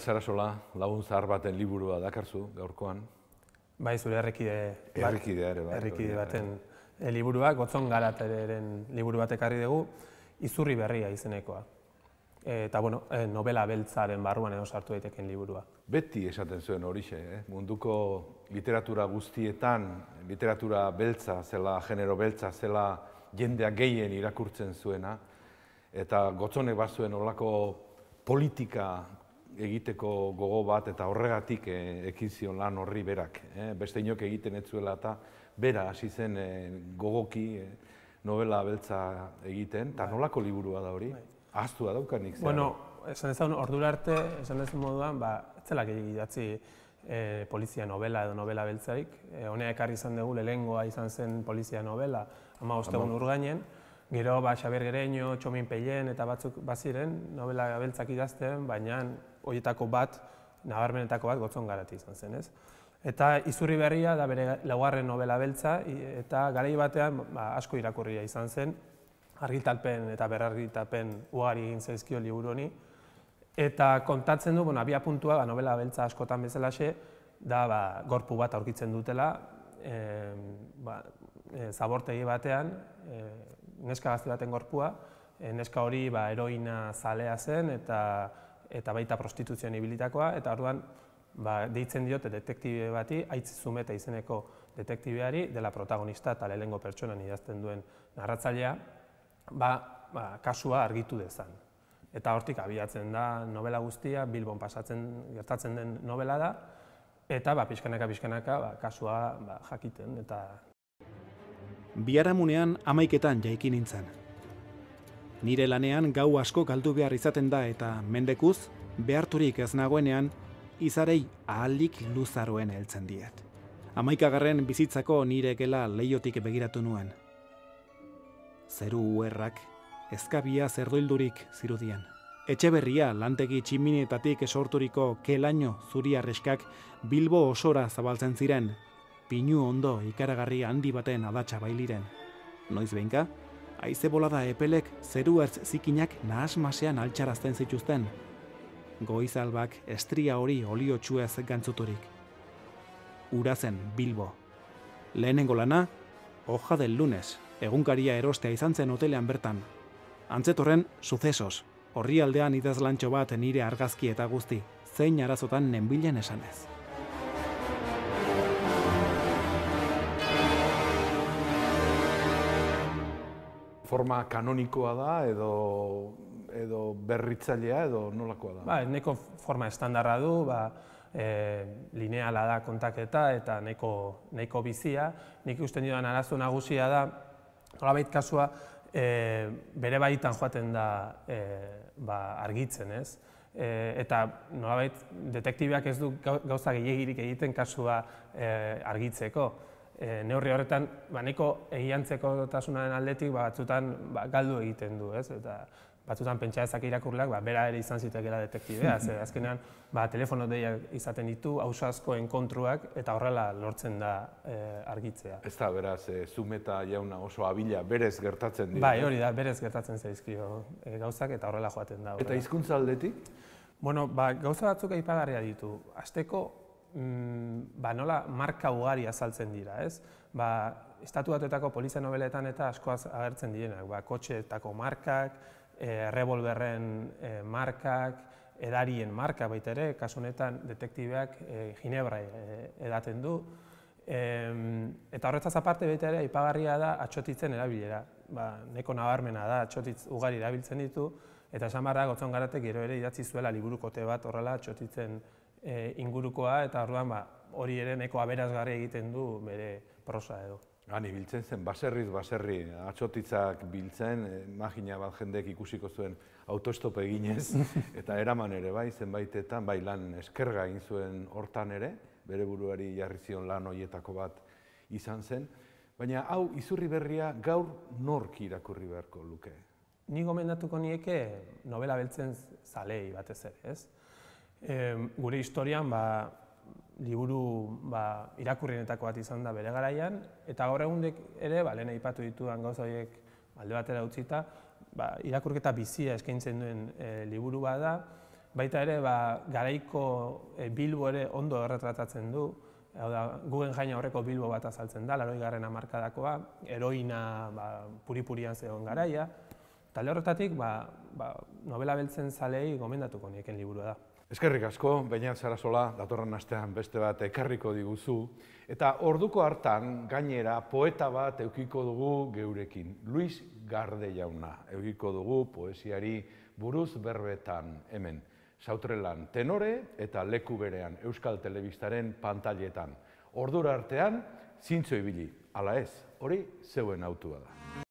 Zara sola, lagun zahar baten liburua dakarzu, gaurkoan. Bai, zure errekide bai, baten eh, liburua, gotzon galateren liburu bat ekarri dugu, izurri berria izenekoa. Eta, bueno, eh, novela beltzaren barruan edo sartu daiteken liburua. Beti esaten zuen hori eh? munduko literatura guztietan, literatura beltza, zela genero beltza, zela jendea gehien irakurtzen zuena, eta gotzonek bat zuen politika egiteko gogo bat eta horregatik e, ekin zion lan horri berak. E, beste inok egiten ez zuela eta bera hasi zen eh, gogoki e, novela beltza egiten. Eta bai. nolako liburua da hori? Bai. Aztu da dauka nik zera. Bueno, esan ezagun, ordu arte, esan ez moduan, ba, ez zelak polizia novela edo novela beltzaik. E, Honea ekarri izan dugu lehengoa izan zen polizia novela ama ostegun urgainen. Gero, ba, Xabier Gereño, Txomin Peien, eta batzuk baziren, novela beltzak idazten, baina horietako bat, nabarmenetako bat gotzon garati izan zen, ez? Eta izurri berria da bere laugarren novela beltza, eta garai batean ba, asko irakurria izan zen, argitalpen eta berargitalpen ugari egin zaizkio liburu Eta kontatzen du, bueno, abia puntua, ba, novela beltza askotan bezalaxe, da ba, gorpu bat aurkitzen dutela, e, ba, e, zabortegi batean, e, neska gazte baten gorpua, e, neska hori ba, eroina zalea zen, eta eta baita prostituzioan ibilitakoa, eta orduan ba, deitzen diote detektibe bati, aitz eta izeneko detektibeari, dela protagonista eta lehengo pertsonan idazten duen narratzailea, ba, ba, kasua argitu dezan. Eta hortik abiatzen da novela guztia, Bilbon pasatzen gertatzen den novela da, eta ba, pixkanaka pixkanaka ba, kasua ba, jakiten eta... Biaramunean amaiketan jaikin nintzen, Nire lanean gau asko kaldu behar izaten da eta mendekuz, beharturik ez nagoenean, izarei ahalik luzaroen heltzen diet. Amaikagarren bizitzako nire gela leiotik begiratu nuen. Zeru uerrak, ezkabia zerduildurik zirudien. Etxeberria lantegi tximinetatik esorturiko kelaino zuri arreskak Bilbo osora zabaltzen ziren, pinu ondo ikaragarri handi baten adatxa bailiren. Noiz behinka, haize bolada epelek zeru zikinak nahasmasean altxarazten zituzten. Goizalbak estria hori olio txuez gantzuturik. Urazen Bilbo. Lehenengo lana, hoja del lunes, egunkaria erostea izan zen hotelean bertan. Antzetorren, sucesos, horrialdean idazlantxo bat nire argazki eta guzti, zein arazotan nenbilen esanez. forma kanonikoa da edo edo berritzailea edo nolakoa da? Ba, neko forma estandarra du, ba, e, lineala da kontaketa eta neko, neko bizia. Nik usten jodan arazu nagusia da, nolabait kasua, e, bere baitan joaten da e, ba, argitzen, ez? E, eta nolabait detektibeak ez du gauza gehiagirik egiten kasua e, argitzeko. Eh, neurri horretan, ba, neko egiantzeko aldetik, ba, batzutan ba, galdu egiten du, ez? Eta batzutan pentsa ezak irakurleak, ba, bera ere izan zitekela detektibea, ze azkenean ba, telefono deiak izaten ditu, hausazko enkontruak, eta horrela lortzen da eh, argitzea. Ez da, beraz, eh, zumeta jauna oso abila berez gertatzen dira. Bai, hori da, berez gertatzen zaizkio gauzak, eta horrela joaten da. Horrela. Eta hizkuntza aldetik? Bueno, gauza batzuk aipagarria ditu. Azteko, Mm, ba nola marka ugari azaltzen dira, ez? Ba, estatuatuetako polizia nobeletan eta askoaz agertzen direnak, ba, kotxeetako markak, e, revolverren e, markak, edarien marka baita ere, kasu honetan detektibeak e, Ginebra e, edaten du. E, eta horretaz aparte baita ere, ipagarria da atxotitzen erabilera. Ba, neko nabarmena da, atxotitz ugari erabiltzen ditu, eta esan barra gotzon garatek gero ere idatzi zuela liburukote bat horrela atxotitzen e, ingurukoa eta orduan ba hori ere neko aberasgarri egiten du bere prosa edo Han ibiltzen zen baserriz baserri atxotitzak biltzen e, imagina bat jendek ikusiko zuen autostop eginez eta eraman ere bai zenbaitetan bai lan eskerga egin zuen hortan ere bere buruari jarri zion lan hoietako bat izan zen baina hau izurri berria gaur nork irakurri beharko luke Ni gomendatuko nieke novela beltzen zalei batez ere, ez? gure historian, ba, liburu ba, irakurrienetako bat izan da bere garaian, eta gaur egundek ere, ba, lehen aipatu ditudan gauza horiek alde batera utzita, ba, irakurketa bizia eskaintzen duen e, liburu bat da, baita ere, ba, garaiko e, bilbo ere ondo erretratatzen du, Hau da, jaina horreko bilbo bat azaltzen da, laroi garren amarkadakoa, eroina ba, puripurian zegoen garaia. eta horretatik, ba, ba, novela beltzen zalei gomendatuko nieken liburu da. Eskerrik asko, baina zara sola, datorren astean beste bat ekarriko diguzu. Eta orduko hartan, gainera, poeta bat eukiko dugu geurekin. Luis Garde jauna, eukiko dugu poesiari buruz berbetan hemen. Sautrelan tenore eta leku berean, Euskal Telebistaren pantalietan. Ordura artean, zintzo ibili, ala ez, hori zeuen autua da.